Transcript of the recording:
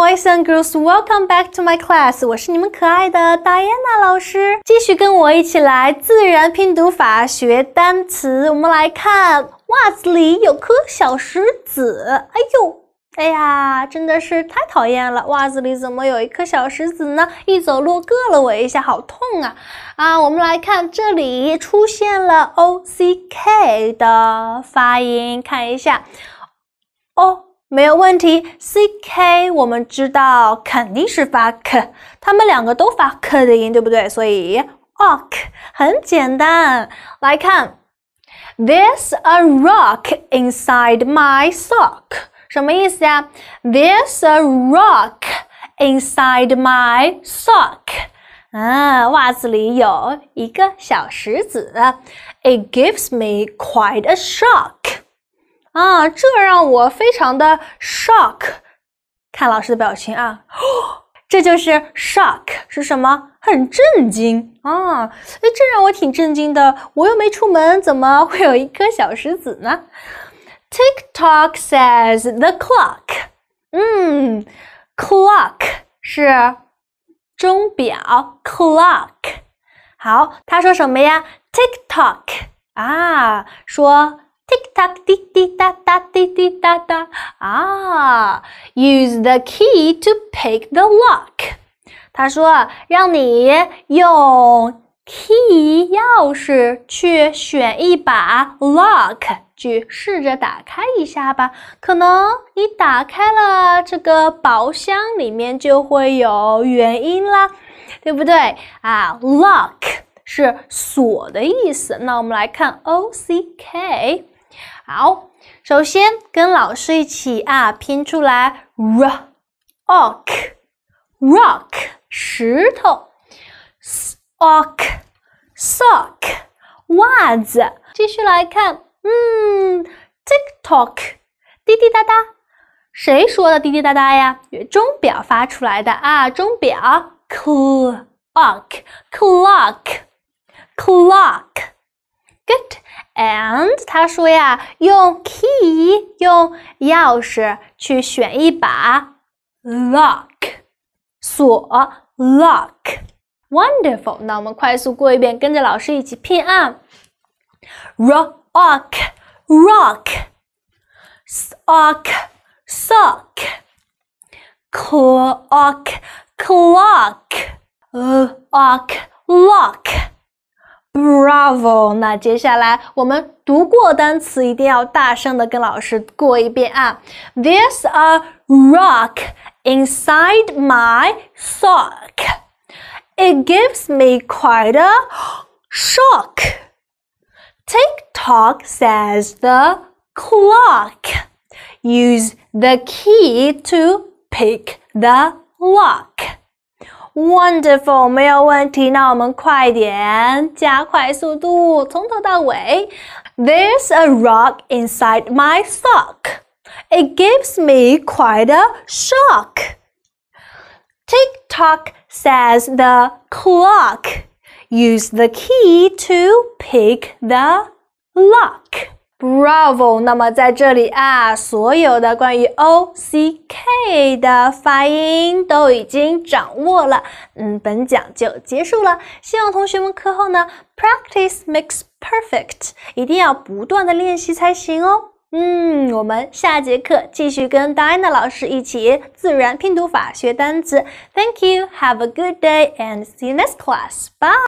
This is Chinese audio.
Boys and girls, welcome back to my class. 我是你们可爱的 Diana 老师，继续跟我一起来自然拼读法学单词。我们来看，袜子里有颗小石子。哎呦，哎呀，真的是太讨厌了！袜子里怎么有一颗小石子呢？一走路硌了我一下，好痛啊！啊，我们来看，这里出现了 ock 的发音，看一下。没有问题，ck 我们知道肯定是发 k，他们两个都发 k 的音，对不对？所以 ok 很简单。来看，There's a rock inside my sock，什么意思呀？There's a rock inside my sock，啊，袜子里有一个小石子。It gives me quite a shock。啊，这让我非常的 shock。看老师的表情啊，这就是 shock 是什么？很震惊啊！哎，这让我挺震惊的。我又没出门，怎么会有一颗小石子呢？TikTok says the clock。嗯，clock 是钟表，clock。好，他说什么呀？TikTok 啊，说。Tick tock，滴滴哒哒，滴滴哒哒啊！Use the key to pick the lock。他说：“让你用 key 钥匙去选一把 lock，去试着打开一下吧。可能你打开了这个宝箱，里面就会有原因啦，对不对啊？Lock 是锁的意思。那我们来看 o c k。好，首先跟老师一起啊，拼出来 rock，rock，石头，sock，sock，袜子。继续来看，嗯 t i k t o k 滴滴答答，谁说的滴滴答答呀？钟表发出来的啊，钟表，clock，clock，clock，good。And 他说呀，用 key 用钥匙去选一把 lock 锁 lock。Wonderful！那我们快速过一遍，跟着老师一起拼啊：rock rock sock sock clock clock lock lock。Bravo！那接下来我们读过单词一定要大声的跟老师过一遍啊。There's a rock inside my sock. It gives me quite a shock. TikTok says the clock. Use the key to pick the lock. There's a rock inside my sock. It gives me quite a shock. Tick tock says the clock. Use the key to pick the lock. Bravo！那么在这里啊，所有的关于 o c k 的发音都已经掌握了。嗯，本讲就结束了。希望同学们课后呢，practice makes perfect，一定要不断的练习才行哦。嗯，我们下节课继续跟 Diana 老师一起自然拼读法学单词。Thank you，have a good day and see you next class。Bye。